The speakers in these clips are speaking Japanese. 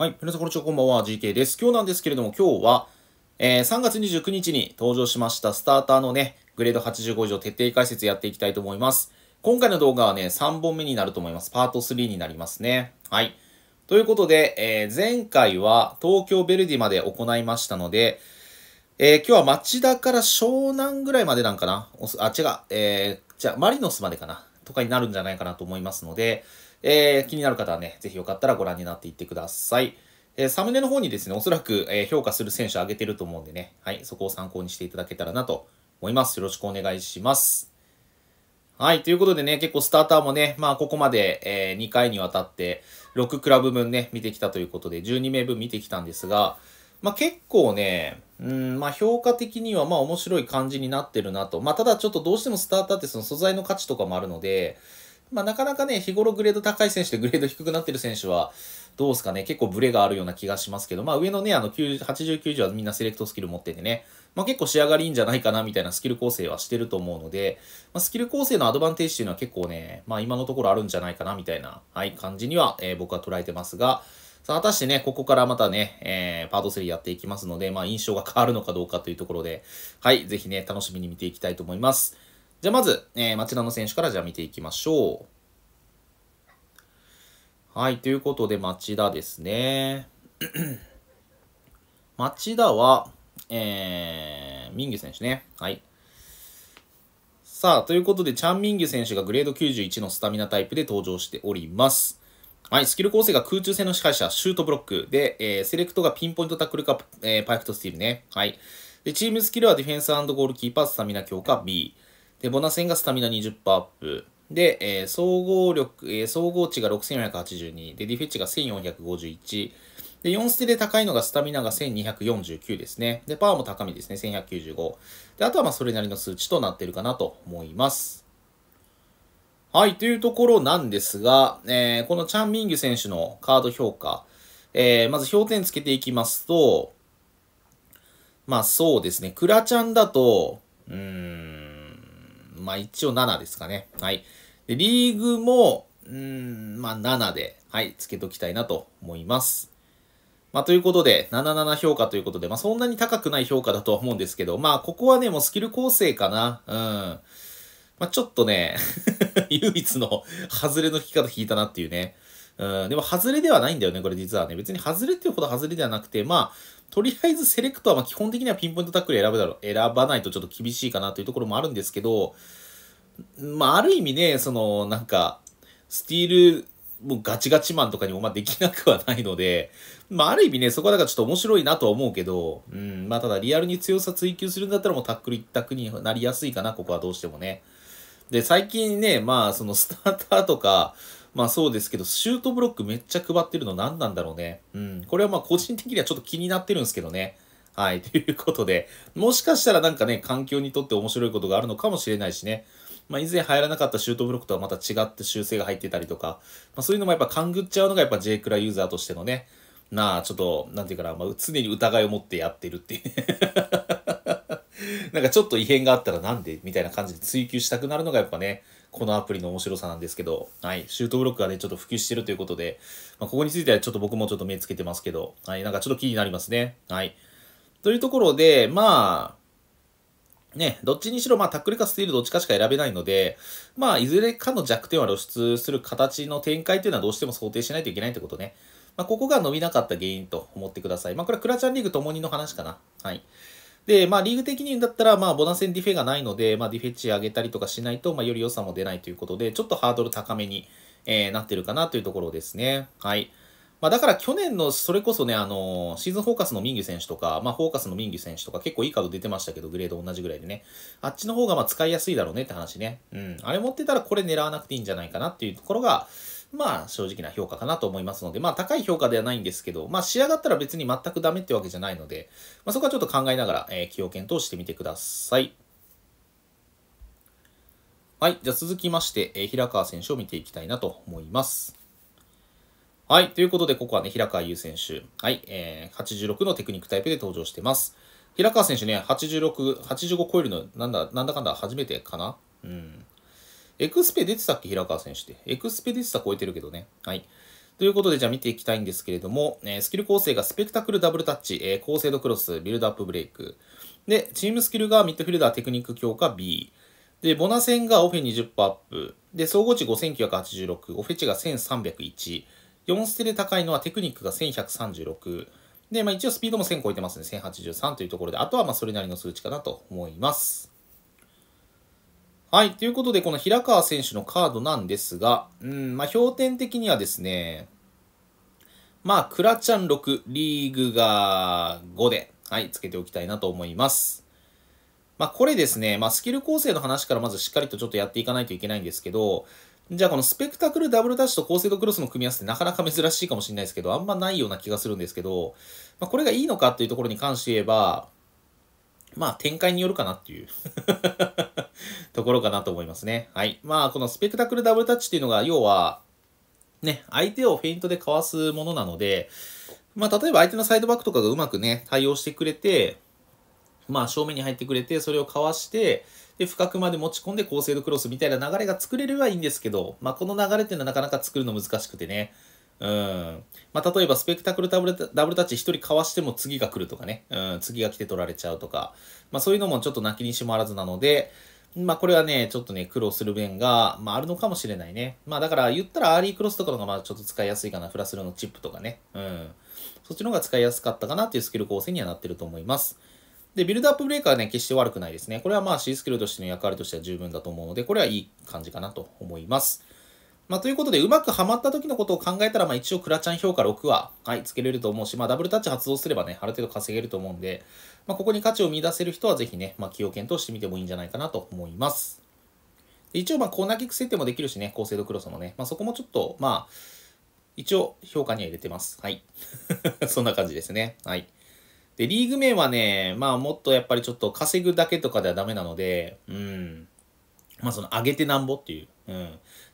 はい。皆さん、こんにちは。こんばんは。GK です。今日なんですけれども、今日は、えー、3月29日に登場しましたスターターのね、グレード85以上徹底解説やっていきたいと思います。今回の動画はね、3本目になると思います。パート3になりますね。はい。ということで、えー、前回は東京ベルディまで行いましたので、えー、今日は町田から湘南ぐらいまでなんかなあ、違う。えー、じゃあ、マリノスまでかなとかになるんじゃないかなと思いますので、えー、気になる方はね、ぜひよかったらご覧になっていってください。えー、サムネの方にですね、おそらく、えー、評価する選手挙げてると思うんでね、はい、そこを参考にしていただけたらなと思います。よろしくお願いします。はい、ということでね、結構スターターもね、まあここまで、えー、2回にわたって6クラブ分ね、見てきたということで、12名分見てきたんですが、まあ結構ね、うん、まあ評価的にはまあ面白い感じになってるなと。まあただちょっとどうしてもスターターってその素材の価値とかもあるので、まあ、なかなかね、日頃グレード高い選手でグレード低くなってる選手は、どうすかね、結構ブレがあるような気がしますけど、まあ、上のね、あの、80、90はみんなセレクトスキル持っててね、まあ、結構仕上がりいいんじゃないかな、みたいなスキル構成はしてると思うので、まあ、スキル構成のアドバンテージっていうのは結構ね、まあ、今のところあるんじゃないかな、みたいな、はい、感じには、えー、僕は捉えてますが、さあ、果たしてね、ここからまたね、えー、パート3やっていきますので、まあ、印象が変わるのかどうかというところで、はい、ぜひね、楽しみに見ていきたいと思います。じゃあまず、えー、町田の選手からじゃあ見ていきましょう。はい、ということで町田ですね。町田は、えー、ミンギュ選手ね。はい。さあ、ということで、チャン・ミンギュ選手がグレード91のスタミナタイプで登場しております。はい、スキル構成が空中戦の司会者、シュートブロック。で、えー、セレクトがピンポイントタックルか、えー、パイプとスティールね。はい。で、チームスキルはディフェンスゴールキーパー、スタミナ強化 B。で、ボナ戦がスタミナ20%アップ。で、えー、総合力、えー、総合値が6482。で、ディフェッチが1451。で、4ステで高いのがスタミナが1249ですね。で、パワーも高めですね。1195。で、あとはまあそれなりの数値となってるかなと思います。はい、というところなんですが、えー、このチャン・ミンギュ選手のカード評価、えー、まず評点つけていきますと、まあそうですね、クラちゃんだと、うーん、まあ一応7ですかね。はい。で、リーグも、うん、まあ7で、はい、つけときたいなと思います。まあ、ということで、77評価ということで、まあ、そんなに高くない評価だとは思うんですけど、まあ、ここはね、もうスキル構成かな。うん。まあ、ちょっとね 唯一の外れの引き方引いたなっていうね。うん、でも、外れではないんだよね、これ実はね。別に外れっていうほど外れではなくて、まあ、とりあえずセレクトはま基本的にはピンポイントタックル選ぶだろう、選ばないとちょっと厳しいかなというところもあるんですけど、まあ、ある意味ね、その、なんか、スティール、もうガチガチマンとかにもまあできなくはないので、まあある意味ね、そこはだからちょっと面白いなとは思うけど、うん、まあただリアルに強さ追求するんだったらもうタックル一択になりやすいかな、ここはどうしてもね。で、最近ね、まあそのスターターとか、まあそうですけど、シュートブロックめっちゃ配ってるの何なんだろうね。うん。これはまあ個人的にはちょっと気になってるんですけどね。はい。ということで、もしかしたらなんかね、環境にとって面白いことがあるのかもしれないしね。まあ、以前入らなかったシュートブロックとはまた違って修正が入ってたりとか、まあ、そういうのもやっぱ勘ぐっちゃうのがやっぱ J クラユーザーとしてのね、なあ、ちょっと、なんていうかな、まあ、常に疑いを持ってやってるっていう、ね。なんかちょっと異変があったらなんでみたいな感じで追求したくなるのがやっぱね、このアプリの面白さなんですけど、はい、シュートブロックがね、ちょっと普及してるということで、まあ、ここについてはちょっと僕もちょっと目つけてますけど、はい、なんかちょっと気になりますね。はい。というところで、まあ、ね、どっちにしろ、まあ、タックルかスティールどっちかしか選べないので、まあ、いずれかの弱点は露出する形の展開というのはどうしても想定しないといけないってことね。まあ、ここが伸びなかった原因と思ってください。まあ、これはクラチャンリーグともにの話かな。はい。で、まあ、リーグ的に言うんだったら、まあ、ボナセンディフェがないので、まあ、ディフェチ上げたりとかしないと、まあ、より良さも出ないということで、ちょっとハードル高めに、えー、なってるかなというところですね。はい。まあ、だから去年の、それこそね、あのー、シーズンフォーカスのミンギュ選手とか、まあ、フォーカスのミンギュ選手とか、結構いいカード出てましたけど、グレード同じぐらいでね。あっちの方が、まあ、使いやすいだろうねって話ね。うん。あれ持ってたら、これ狙わなくていいんじゃないかなっていうところが、まあ正直な評価かなと思いますので、まあ高い評価ではないんですけど、まあ仕上がったら別に全くダメってわけじゃないので、まあそこはちょっと考えながら、えー、起用検討してみてください。はい。じゃあ続きまして、えー、平川選手を見ていきたいなと思います。はい。ということで、ここはね、平川優選手。はい。えー、86のテクニックタイプで登場してます。平川選手ね、86、85超えるの、なんだ、なんだかんだ初めてかなうん。エクスペ出てたっけ平川選手って。エクスペ出てた超えてるけどね。はい。ということで、じゃあ見ていきたいんですけれども、えー、スキル構成がスペクタクルダブルタッチ、えー、高精度クロス、ビルドアップブレイク。で、チームスキルがミッドフィルダーテクニック強化 B。で、ボナ戦がオフェ20%アップ。で、総合値5986、オフェ値が1301。4ステで高いのはテクニックが1136。で、まあ一応スピードも1000超えてますね。1083というところで、あとはまあそれなりの数値かなと思います。はい。ということで、この平川選手のカードなんですが、うん、まあ、評点的にはですね、まあ、クラちゃん6、リーグが5で、はい、つけておきたいなと思います。まあ、これですね、まあ、スキル構成の話からまずしっかりとちょっとやっていかないといけないんですけど、じゃあこのスペクタクルダブルダッシュと高精度クロスの組み合わせってなかなか珍しいかもしれないですけど、あんまないような気がするんですけど、まあ、これがいいのかっていうところに関して言えば、まあ展開によるかなっていう ところかなと思いますね。はい。まあこのスペクタクルダブルタッチっていうのが要はね、相手をフェイントでかわすものなので、まあ例えば相手のサイドバックとかがうまくね、対応してくれて、まあ正面に入ってくれて、それをかわして、で、深くまで持ち込んで高精度クロスみたいな流れが作れればいいんですけど、まあこの流れっていうのはなかなか作るの難しくてね、うん。まあ、例えばスペクタクルダブルダブルタッチ1人かわしても次が来るとかね、うん、次が来て取られちゃうとか、まあ、そういうのもちょっと泣きにしもあらずなので、まあこれはね、ちょっとね、苦労する面が、まああるのかもしれないね。まあだから言ったらアーリークロスとかのがまあちょっと使いやすいかな。フラスルのチップとかね。うん。そっちの方が使いやすかったかなっていうスキル構成にはなってると思います。で、ビルドアップブレーカーはね、決して悪くないですね。これはまあ C スキルとしての役割としては十分だと思うので、これはいい感じかなと思います。まあ、ということで、うまくはまった時のことを考えたら、まあ、一応、クラちゃん評価6は、はい、つけれると思うし、まあ、ダブルタッチ発動すればね、ある程度稼げると思うんで、まあ、ここに価値を見出せる人は、ぜひね、まあ、起用検討してみてもいいんじゃないかなと思います。一応、まあ、コーナーキック設定もできるしね、高精度クロスもね、まあ、そこもちょっと、まあ、一応、評価には入れてます。はい。そんな感じですね。はい。で、リーグ名はね、まあ、もっとやっぱりちょっと稼ぐだけとかではダメなので、うん。まあ、その、上げてなんぼっていう、うん。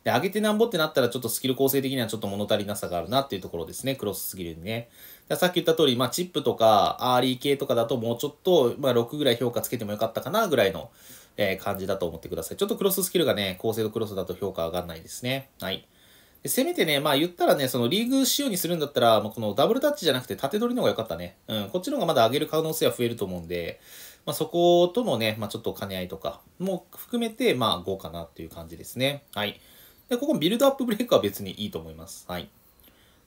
で、上げてなんぼってなったら、ちょっとスキル構成的にはちょっと物足りなさがあるなっていうところですね。クロスぎるんにね。さっき言った通り、まあ、チップとか、アーリー系とかだともうちょっと、まあ、6ぐらい評価つけてもよかったかな、ぐらいの、えー、感じだと思ってください。ちょっとクロススキルがね、高精度クロスだと評価上がんないですね。はい。せめてね、まあ言ったらね、そのリーグ仕様にするんだったら、まあ、このダブルタッチじゃなくて縦取りの方が良かったね。うん、こっちの方がまだ上げる可能性は増えると思うんで、まあ、そことのね、まあ、ちょっと兼ね合いとかも含めて、まあ、5かなっていう感じですね。はい。で、ここビルドアップブレイクは別にいいと思います。はい。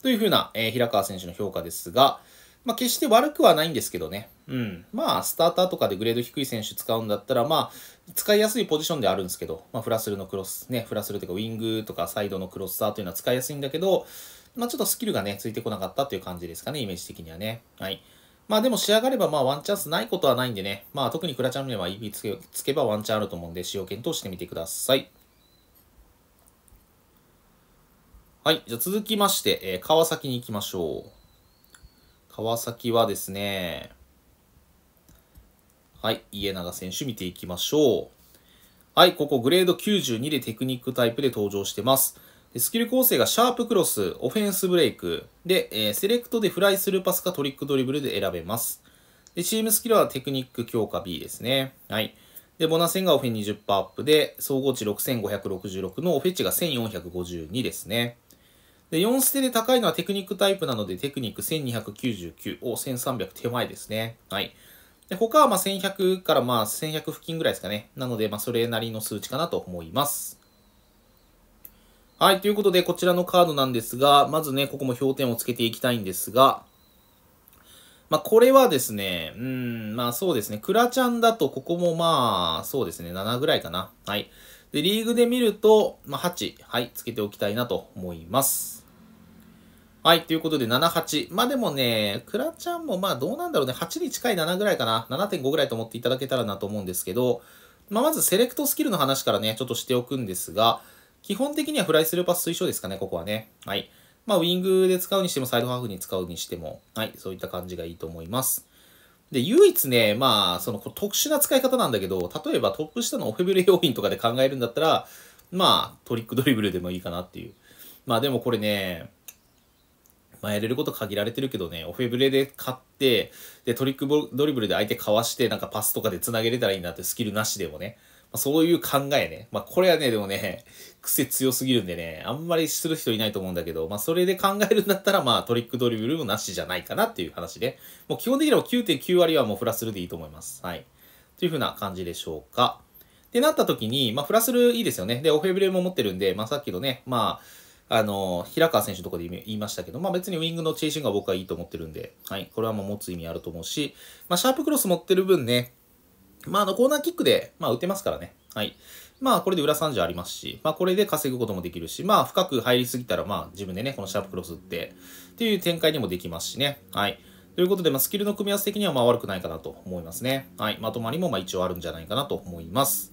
というふうな、えー、平川選手の評価ですが、まあ、決して悪くはないんですけどね。うん。まあ、スターターとかでグレード低い選手使うんだったら、まあ、使いやすいポジションではあるんですけど、まあ、フラスルのクロス、ね、フラスルというか、ウィングとかサイドのクロスターというのは使いやすいんだけど、まあ、ちょっとスキルがね、ついてこなかったという感じですかね、イメージ的にはね。はい。まあでも仕上がればまあワンチャンスないことはないんでね、まあ特にクラチャンネルは指つけつけばワンチャンあると思うんで使用検討してみてください。はい、じゃあ続きまして、えー、川崎に行きましょう。川崎はですね、はい、家長選手見ていきましょう。はい、ここグレード92でテクニックタイプで登場してます。スキル構成がシャープクロス、オフェンスブレイク、で、えー、セレクトでフライスルーパスかトリックドリブルで選べます。で、チームスキルはテクニック強化 B ですね。はい。で、ボナセンがオフェン20%アップで、総合値6566のオフェチが1452ですね。で、4ステで高いのはテクニックタイプなので、テクニック1299を1300手前ですね。はい。で、他はま1100からまあ1100付近ぐらいですかね。なので、まあそれなりの数値かなと思います。はい、ということで、こちらのカードなんですが、まずね、ここも評点をつけていきたいんですが、まあ、これはですね、うん、まあそうですね、クラちゃんだと、ここもまあ、そうですね、7ぐらいかな。はい。で、リーグで見ると、まあ、8、はい、つけておきたいなと思います。はい、ということで、7、8。まあでもね、クラちゃんもまあどうなんだろうね、8に近い7ぐらいかな。7.5ぐらいと思っていただけたらなと思うんですけど、まあまずセレクトスキルの話からね、ちょっとしておくんですが、基本的にはフライスルーパス推奨ですかね、ここはね。はい。まあ、ウィングで使うにしても、サイドハーフに使うにしても、はい、そういった感じがいいと思います。で、唯一ね、まあ、その特殊な使い方なんだけど、例えばトップ下のオフェブレ用品とかで考えるんだったら、まあ、トリックドリブルでもいいかなっていう。まあ、でもこれね、まあ、やれること限られてるけどね、オフェブレで買って、で、トリックドリブルで相手かわして、なんかパスとかで繋げれたらいいなってスキルなしでもね、まあ、そういう考えね。まあ、これはね、でもね、癖強すぎるんでね、あんまりする人いないと思うんだけど、まあそれで考えるんだったら、まあトリックドリブルもなしじゃないかなっていう話で、もう基本的には9.9割はもうフラスルでいいと思います。はい。というふうな感じでしょうか。ってなった時に、まあフラスルいいですよね。で、オフェブレも持ってるんで、まあさっきのね、まあ、あの、平川選手のとこで言いましたけど、まあ別にウィングのチェイシングが僕はいいと思ってるんで、はい。これはもう持つ意味あると思うし、まあシャープクロス持ってる分ね、まああのコーナーキックで、まあ打てますからね。はい。まあこれで裏30ありますし、まあこれで稼ぐこともできるし、まあ深く入りすぎたらまあ自分でね、このシャープクロス打って、っていう展開にもできますしね。はい。ということで、まあ、スキルの組み合わせ的にはまあ悪くないかなと思いますね。はい。まとまりもまあ一応あるんじゃないかなと思います。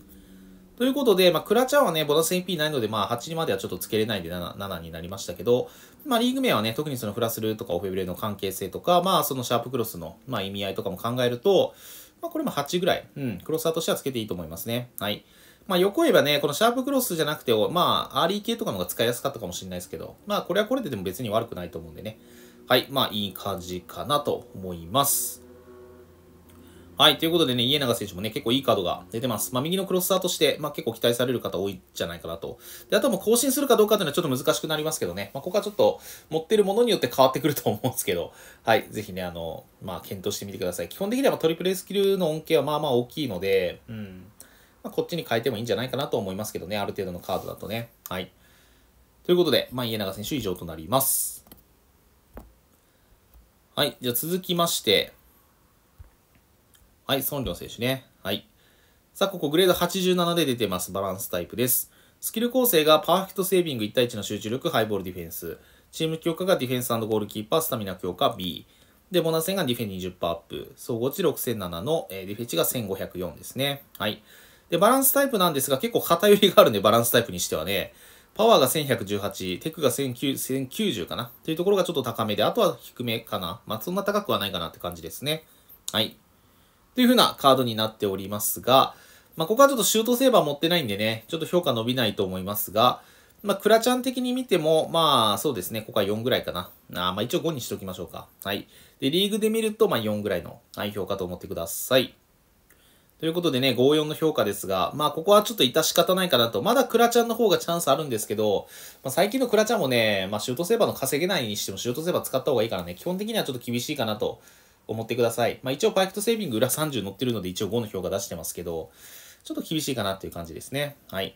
ということで、まあ、クラチャーはね、ボナス MP ないので、まあ、8まではちょっとつけれないで 7, 7になりましたけど、まあ、リーグ名はね、特にそのフラスルとかオフェブレの関係性とか、まあ、そのシャープクロスの、まあ、意味合いとかも考えると、まあ、これも8ぐらい、うん、クロスターとしてはつけていいと思いますね。はい。まあ、横言えばね、このシャープクロスじゃなくて、まあ、ア e リー系とかの方が使いやすかったかもしれないですけど、まあ、これはこれででも別に悪くないと思うんでね。はい、まあ、いい感じかなと思います。はい。ということでね、家長選手もね、結構いいカードが出てます。まあ、右のクロスターとして、まあ、結構期待される方多いんじゃないかなと。で、あとはもう更新するかどうかというのはちょっと難しくなりますけどね。まあ、ここはちょっと持ってるものによって変わってくると思うんですけど、はい。ぜひね、あの、まあ、検討してみてください。基本的にはトリプルスキルの恩恵はまあまあ大きいので、うん。まあ、こっちに変えてもいいんじゃないかなと思いますけどね、ある程度のカードだとね。はい。ということで、まあ、家長選手以上となります。はい。じゃあ続きまして、はい、ソンリ選手ね。はい。さあ、ここグレード87で出てます。バランスタイプです。スキル構成がパーフェクトセービング1対1の集中力、ハイボールディフェンス。チーム強化がディフェンスゴールキーパー、スタミナ強化 B。で、ボナス戦がディフェン20%アップ。総合値6007の、えー、ディフェンチが1504ですね。はい。で、バランスタイプなんですが、結構偏りがあるね、バランスタイプにしてはね。パワーが1118、テクが1090かなというところがちょっと高めで、あとは低めかな。まあ、そんな高くはないかなって感じですね。はい。というふうなカードになっておりますが、まあ、ここはちょっとシュートセーバー持ってないんでね、ちょっと評価伸びないと思いますが、まあ、クラちゃん的に見ても、まあ、そうですね、ここは4ぐらいかな。あまあ、一応5にしときましょうか。はい。で、リーグで見ると、まあ、4ぐらいの、はい、評価と思ってください。ということでね、5-4の評価ですが、まあここはちょっと致し方ないかなと。まだクラちゃんの方がチャンスあるんですけど、まあ最近のクラちゃんもね、まあシュートセーバーの稼げないにしてもシュートセーバー使った方がいいからね、基本的にはちょっと厳しいかなと思ってください。まあ一応パイクトセービング裏30乗ってるので一応5の評価出してますけど、ちょっと厳しいかなっていう感じですね。はい。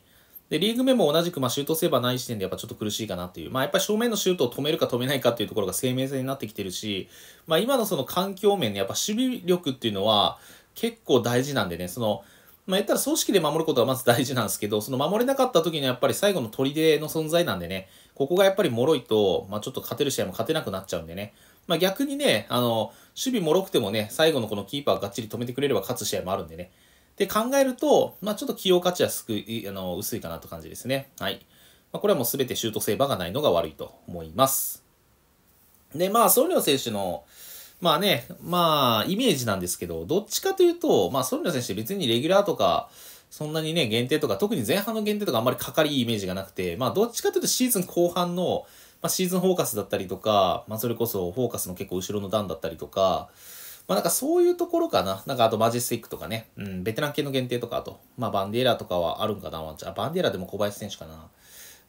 で、リーグ目も同じく、まあ、シュートセーバーない時点でやっぱちょっと苦しいかなっていう。まあ、やっぱり正面のシュートを止めるか止めないかっていうところが生命線になってきてるし、まあ、今のその環境面ね、やっぱ守備力っていうのは、結構大事なんでね、その、まあ、言ったら組織で守ることがまず大事なんですけど、その守れなかった時にやっぱり最後の砦の存在なんでね、ここがやっぱり脆いと、まあ、ちょっと勝てる試合も勝てなくなっちゃうんでね、まあ、逆にね、あの、守備脆くてもね、最後のこのキーパーがっちり止めてくれれば勝つ試合もあるんでね。で考えると、まあ、ちょっと起用価値はすくあの薄いかなという感じですね。はい。まあ、これはもう全てシュートセーバーがないのが悪いと思います。で、まあ、ソリョ選手のまあね、まあ、イメージなんですけど、どっちかというと、まあ、ソルナ選手別にレギュラーとか、そんなにね、限定とか、特に前半の限定とかあんまりかかりいいイメージがなくて、まあ、どっちかというとシーズン後半の、まあ、シーズンフォーカスだったりとか、まあ、それこそフォーカスの結構後ろの段だったりとか、まあ、なんかそういうところかな。なんかあとマジスティックとかね、うん、ベテラン系の限定とか、あと、まあ、バンディエラとかはあるんかな、ワンチャン。バンディエラでも小林選手かな。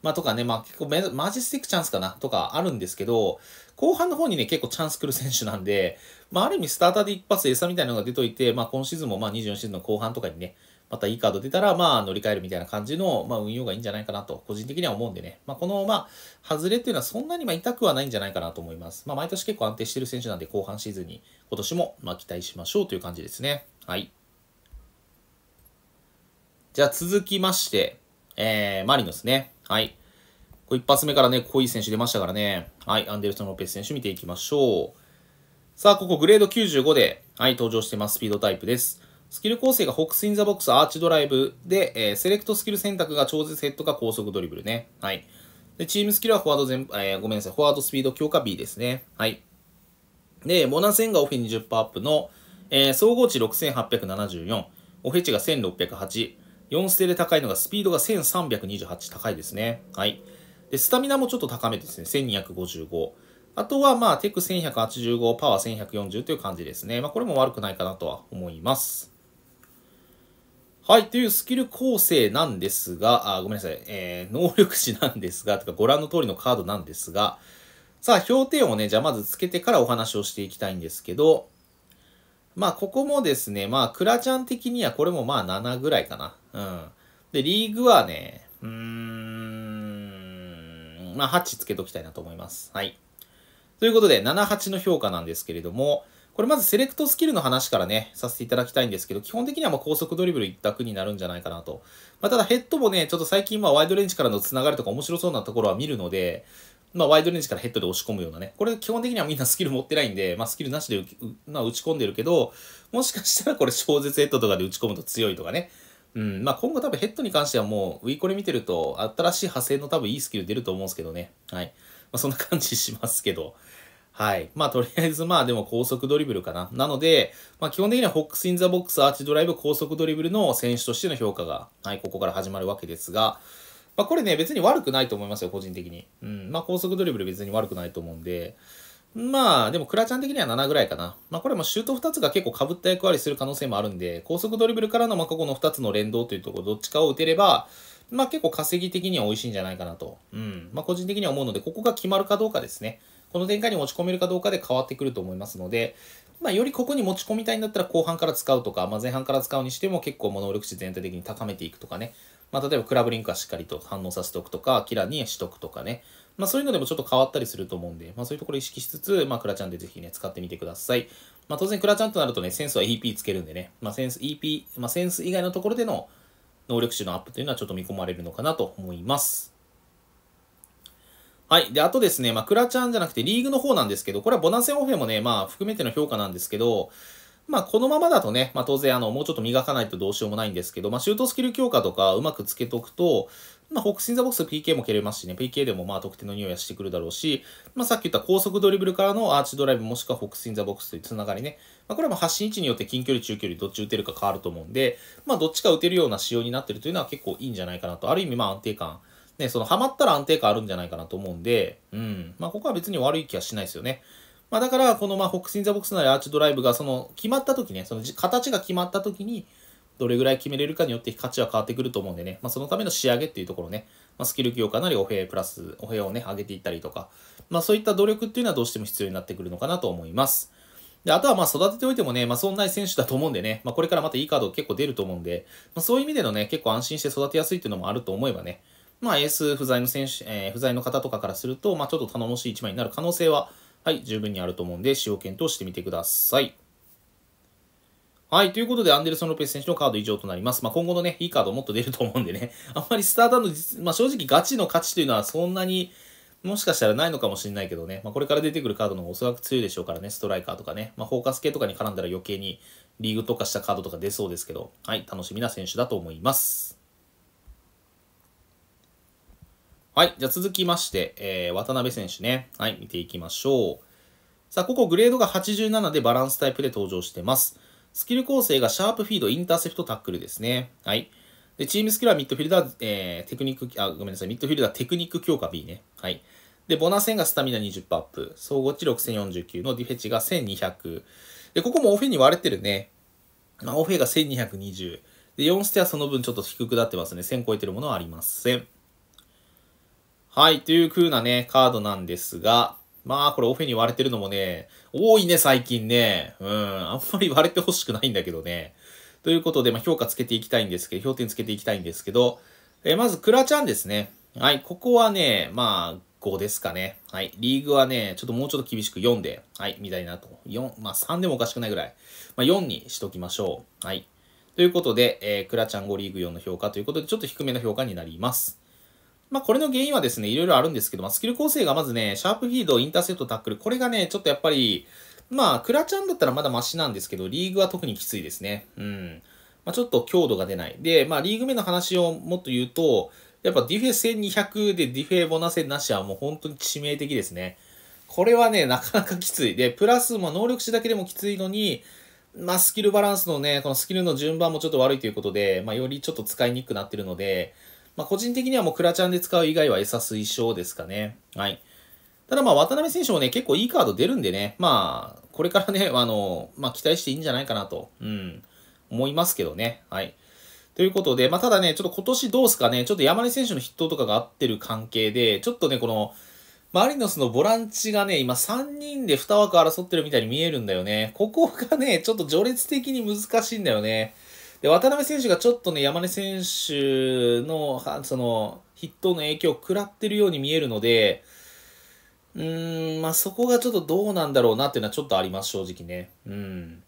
まあ、とかね、まあ、結構マジスティックチャンスかなとかあるんですけど、後半の方にね、結構チャンス来る選手なんで、まあ、ある意味スターターで一発餌みたいなのが出といて、まあ、今シーズンもまあ24シーズンの後半とかにね、またいいカード出たら、まあ、乗り換えるみたいな感じの、まあ、運用がいいんじゃないかなと、個人的には思うんでね。まあ、この、まあ、外れっていうのはそんなにまあ痛くはないんじゃないかなと思います。まあ、毎年結構安定してる選手なんで、後半シーズンに今年も、まあ、期待しましょうという感じですね。はい。じゃあ、続きまして、えー、マリノスね。はい。一発目からね、濃い選手出ましたからね。はい、アンデルソン・ロペス選手見ていきましょう。さあ、ここグレード95で、はい、登場してます。スピードタイプです。スキル構成がホックス・イン・ザ・ボックス、アーチドライブで、えー、セレクトスキル選択が超絶ヘッドか高速ドリブルね。はい。で、チームスキルはフォワード全、えー、ごめんなさい、フォワードスピード強化 B ですね。はい。で、モナセンがオフェ20%アップの、えー、総合値6874、オフェチが1608、4ステで高いのがスピードが1328高いですね。はい。で、スタミナもちょっと高めですね。1255。あとは、まあ、テク1185、パワー1140という感じですね。まあ、これも悪くないかなとは思います。はい、というスキル構成なんですが、あごめんなさい、えー、能力値なんですが、とかご覧の通りのカードなんですが、さあ、評定をね、じゃあまずつけてからお話をしていきたいんですけど、まあ、ここもですね、まあ、クラちゃん的にはこれもまあ7ぐらいかな。うん。で、リーグはね、うーん、、まあ、8つけときたいなと思います。はい。ということで、7、8の評価なんですけれども、これまずセレクトスキルの話からね、させていただきたいんですけど、基本的にはま高速ドリブル一択になるんじゃないかなと。まあ、ただヘッドもね、ちょっと最近まあワイドレンジからのつながりとか面白そうなところは見るので、まあ、ワイドレンジからヘッドで押し込むようなね。これ基本的にはみんなスキル持ってないんで、まあ、スキルなしで打ち込んでるけど、もしかしたらこれ小説ヘッドとかで打ち込むと強いとかね。うんまあ、今後多分ヘッドに関してはもう、ウィーコレ見てると、新しい派生の多分いいスキル出ると思うんですけどね。はい。まあ、そんな感じしますけど。はい。まあ、とりあえず、まあ、でも高速ドリブルかな。なので、まあ、基本的にはホックス・イン・ザ・ボックス、アーチドライブ、高速ドリブルの選手としての評価が、はい、ここから始まるわけですが、まあ、これね、別に悪くないと思いますよ、個人的に。うん。まあ、高速ドリブル別に悪くないと思うんで、まあ、でも、クラちゃん的には7ぐらいかな。まあ、これもシュート2つが結構被った役割する可能性もあるんで、高速ドリブルからの、まあ、ここの2つの連動というところ、どっちかを打てれば、まあ、結構稼ぎ的には美味しいんじゃないかなと。うん。まあ、個人的には思うので、ここが決まるかどうかですね。この展開に持ち込めるかどうかで変わってくると思いますので、まあ、よりここに持ち込みたいんだったら後半から使うとか、まあ、前半から使うにしても結構も能力値全体的に高めていくとかね。まあ、例えばクラブリンクはしっかりと反応させておくとか、キラーにしとくとかね。まあ、そういうのでもちょっと変わったりすると思うんで、まあ、そういうところ意識しつつ、まあ、クラちゃんでぜひね、使ってみてください。まあ、当然、クラちゃんとなるとね、センスは EP つけるんでね、まあ、センス EP、まあ、センス以外のところでの能力値のアップというのはちょっと見込まれるのかなと思います。はい。で、あとですね、まあ、クラちゃんじゃなくてリーグの方なんですけど、これはボナセオフェもね、まあ、含めての評価なんですけど、まあ、このままだとね、まあ、当然、あの、もうちょっと磨かないとどうしようもないんですけど、まあ、シュートスキル強化とかうまくつけとくと、まあ、ホークス・イン・ザ・ボックス PK も蹴れますしね、PK でもまあ得点の匂いはしてくるだろうし、まあ、さっき言った高速ドリブルからのアーチドライブもしくはホークス・イン・ザ・ボックスというつながりね、まあ、これはも発信位置によって近距離、中距離、どっち打てるか変わると思うんで、まあ、どっちか打てるような仕様になってるというのは結構いいんじゃないかなと、ある意味まあ安定感、ね、そのハマったら安定感あるんじゃないかなと思うんで、うん、まあ、ここは別に悪い気はしないですよね。まあ、だから、このまあホックス・イン・ザ・ボックスなりアーチドライブが、その決まった時ね、その形が決まった時に、どれぐらい決めれるかによって価値は変わってくると思うんでね、まあ、そのための仕上げっていうところね、まあ、スキル業かなりお部屋プラス、お部屋をね、上げていったりとか、まあ、そういった努力っていうのはどうしても必要になってくるのかなと思います。で、あとはまあ育てておいてもね、まあそんな選手だと思うんでね、まあこれからまたいいカード結構出ると思うんで、まあそういう意味でのね、結構安心して育てやすいっていうのもあると思えばね、まあエース不在の選手、えー、不在の方とかからすると、まあちょっと頼もしい一枚になる可能性は、はい、十分にあると思うんで、使用検討してみてください。はい。ということで、アンデルソン・ロペス選手のカード以上となります。まあ、今後のね、いいカードもっと出ると思うんでね。あんまりスターダの、まあ、正直ガチの価値というのはそんなに、もしかしたらないのかもしれないけどね。まあ、これから出てくるカードの方がおそらく強いでしょうからね。ストライカーとかね。まあ、フォーカス系とかに絡んだら余計にリーグとかしたカードとか出そうですけど、はい。楽しみな選手だと思います。はい。じゃあ続きまして、えー、渡辺選手ね。はい。見ていきましょう。さあ、ここグレードが87でバランスタイプで登場してます。スキル構成がシャープフィード、インターセプト、タックルですね。はい。で、チームスキルはミッドフィルダー、えー、テクニック、あ、ごめんなさい、ミッドフィルダーテクニック強化 B ね。はい。で、ボナ戦がスタミナ20%アップ、総合値6049のディフェチが1200。で、ここもオフェに割れてるね。まあ、オフェが1220。で、4ステはその分ちょっと低くなってますね。1000超えてるものはありません。はい、という風なね、カードなんですが、まあ、これオフェに割れてるのもね、多いね、最近ね。うん、あんまり割れてほしくないんだけどね。ということで、まあ、評価つけていきたいんですけど、評点つけていきたいんですけど、えまず、クラちゃんですね。はい、ここはね、まあ、5ですかね。はい、リーグはね、ちょっともうちょっと厳しく4で、はい、みたいなと。4、まあ3でもおかしくないぐらい。まあ4にしときましょう。はい。ということで、えー、クラちゃん5リーグ4の評価ということで、ちょっと低めの評価になります。まあ、これの原因はですね、いろいろあるんですけど、まあ、スキル構成がまずね、シャープフィード、インターセプト、タックル、これがね、ちょっとやっぱり、まあ、クラちゃんだったらまだマシなんですけど、リーグは特にきついですね。うん。まあ、ちょっと強度が出ない。で、まあ、リーグ目の話をもっと言うと、やっぱディフェ戦200でディフェボナ戦なしはもう本当に致命的ですね。これはね、なかなかきつい。で、プラス、ま能力値だけでもきついのに、まあ、スキルバランスのね、このスキルの順番もちょっと悪いということで、まあ、よりちょっと使いにくくなってるので、まあ、個人的にはもうクラチャンで使う以外はエサ推奨ですかね。はい。ただまあ渡辺選手もね、結構いいカード出るんでね、まあ、これからね、あの、まあ期待していいんじゃないかなと、うん、思いますけどね。はい。ということで、まあただね、ちょっと今年どうすかね、ちょっと山根選手の筆頭とかが合ってる関係で、ちょっとね、この、マリノスのボランチがね、今3人で2枠争ってるみたいに見えるんだよね。ここがね、ちょっと序列的に難しいんだよね。で、渡辺選手がちょっとね、山根選手の、その、ヒットの影響を食らってるように見えるので、うーん、まあ、そこがちょっとどうなんだろうなっていうのはちょっとあります、正直ね。うん。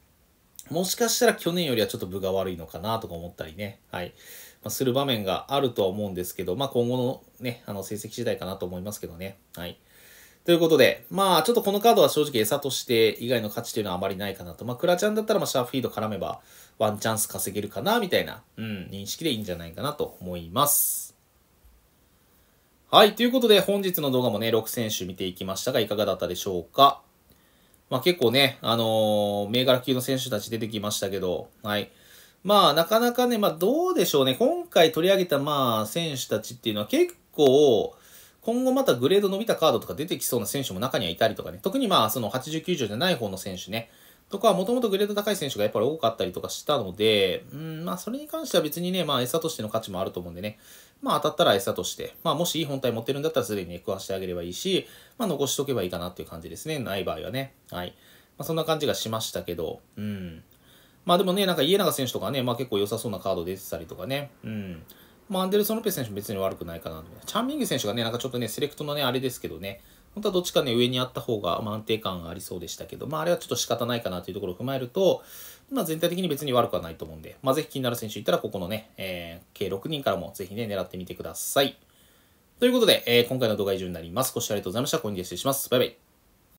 もしかしたら去年よりはちょっと分が悪いのかなとか思ったりね。はい。まあ、する場面があるとは思うんですけど、まあ、今後のね、あの、成績次第かなと思いますけどね。はい。ということで、まあ、ちょっとこのカードは正直餌として以外の価値というのはあまりないかなと。まあ、クラちゃんだったら、まあ、シャーフィード絡めば、ワンチャンス稼げるかな、みたいな、うん、認識でいいんじゃないかなと思います。はい。ということで、本日の動画もね、6選手見ていきましたが、いかがだったでしょうか。まあ結構ね、あのー、銘柄級の選手たち出てきましたけど、はい。まあなかなかね、まあどうでしょうね。今回取り上げたまあ選手たちっていうのは結構、今後またグレード伸びたカードとか出てきそうな選手も中にはいたりとかね。特にまあその80、90じゃない方の選手ね。とか、もともとグレード高い選手がやっぱり多かったりとかしたので、うん、まあ、それに関しては別にね、まあ、餌としての価値もあると思うんでね、まあ、当たったら餌として、まあ、もしいい本体持ってるんだったらすでに、ね、食わしてあげればいいし、まあ、残しとけばいいかなっていう感じですね、ない場合はね。はい。まあ、そんな感じがしましたけど、うん。まあ、でもね、なんか家永選手とかね、まあ、結構良さそうなカード出てたりとかね、うん。まあ、アンデルソン・ロペ選手別に悪くないかなと。チャンミング選手がね、なんかちょっとね、セレクトのね、あれですけどね、本当はどっちかね、上にあった方が、ま安定感がありそうでしたけど、まあ、あれはちょっと仕方ないかなというところを踏まえると、まあ、全体的に別に悪くはないと思うんで、まあ、ぜひ気になる選手いたら、ここのね、えー、計6人からもぜひね、狙ってみてください。ということで、えー、今回の動画は以上になります。ご視聴ありがとうございました。ここにで失礼します。バイバイ。